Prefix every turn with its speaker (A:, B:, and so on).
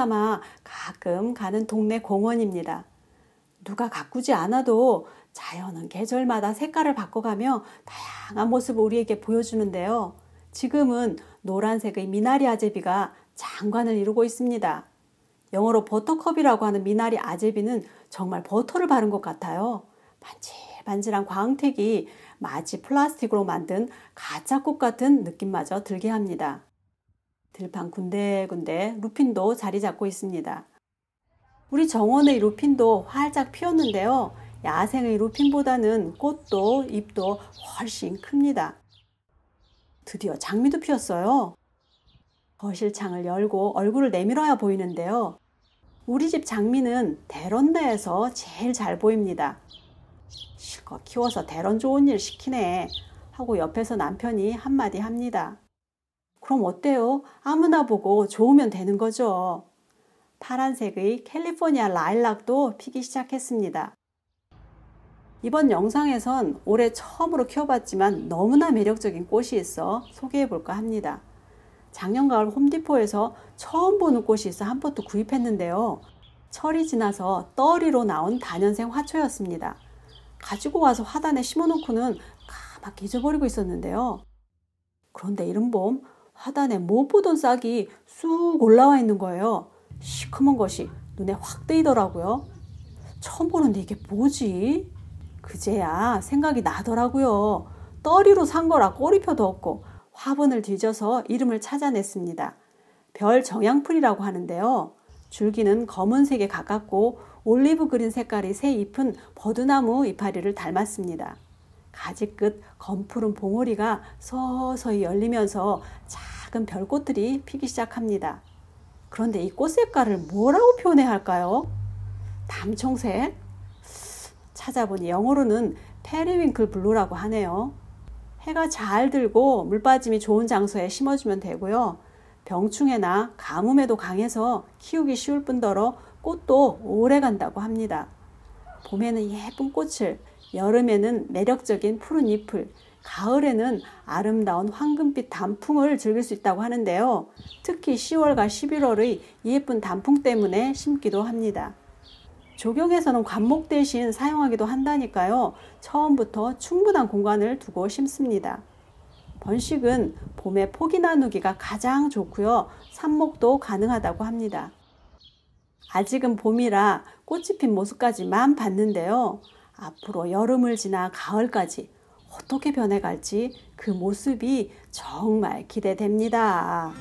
A: 삼아 가끔 가는 동네 공원입니다. 누가 가꾸지 않아도 자연은 계절마다 색깔을 바꿔가며 다양한 모습을 우리에게 보여주는데요. 지금은 노란색의 미나리 아제비가 장관을 이루고 있습니다. 영어로 버터컵이라고 하는 미나리 아제비는 정말 버터를 바른 것 같아요. 반질반질한 광택이 마치 플라스틱으로 만든 가짜 꽃 같은 느낌마저 들게 합니다. 들판 군데군데 루핀도 자리 잡고 있습니다. 우리 정원의 루핀도 활짝 피었는데요. 야생의 루핀보다는 꽃도 잎도 훨씬 큽니다. 드디어 장미도 피었어요. 거실 창을 열고 얼굴을 내밀어야 보이는데요. 우리 집 장미는 대런다에서 제일 잘 보입니다. 실컷 키워서 대런 좋은 일 시키네 하고 옆에서 남편이 한마디 합니다. 그럼 어때요? 아무나 보고 좋으면 되는 거죠. 파란색의 캘리포니아 라일락도 피기 시작했습니다. 이번 영상에선 올해 처음으로 키워봤지만 너무나 매력적인 꽃이 있어 소개해볼까 합니다. 작년 가을 홈디포에서 처음 보는 꽃이 있어 한 포트 구입했는데요. 철이 지나서 떨이로 나온 단연생 화초였습니다. 가지고 와서 화단에 심어놓고는 가막 잊어버리고 있었는데요. 그런데 이른 봄 하단에 못 뭐 보던 싹이 쑥 올라와 있는 거예요. 시커먼 것이 눈에 확 떼이더라고요. 처음 보는데 이게 뭐지? 그제야 생각이 나더라고요. 떠리로 산 거라 꼬리표도 없고 화분을 뒤져서 이름을 찾아냈습니다. 별 정향풀이라고 하는데요. 줄기는 검은색에 가깝고 올리브 그린 색깔의 새 잎은 버드나무 이파리를 닮았습니다. 가지끝 검푸른 봉오리가 서서히 열리면서 작은 별꽃들이 피기 시작합니다. 그런데 이 꽃 색깔을 뭐라고 표현해야 할까요? 담청색? 찾아보니 영어로는 페리윙클 블루라고 하네요. 해가 잘 들고 물빠짐이 좋은 장소에 심어주면 되고요. 병충해나 가뭄에도 강해서 키우기 쉬울 뿐더러 꽃도 오래 간다고 합니다. 봄에는 예쁜 꽃을, 여름에는 매력적인 푸른 잎을, 가을에는 아름다운 황금빛 단풍을 즐길 수 있다고 하는데요. 특히 10월과 11월의 예쁜 단풍 때문에 심기도 합니다. 조경에서는 관목 대신 사용하기도 한다니까요. 처음부터 충분한 공간을 두고 심습니다. 번식은 봄에 포기 나누기가 가장 좋고요. 삽목도 가능하다고 합니다. 아직은 봄이라 꽃이 핀 모습까지만 봤는데요. 앞으로 여름을 지나 가을까지 어떻게 변해갈지 그 모습이 정말 기대됩니다.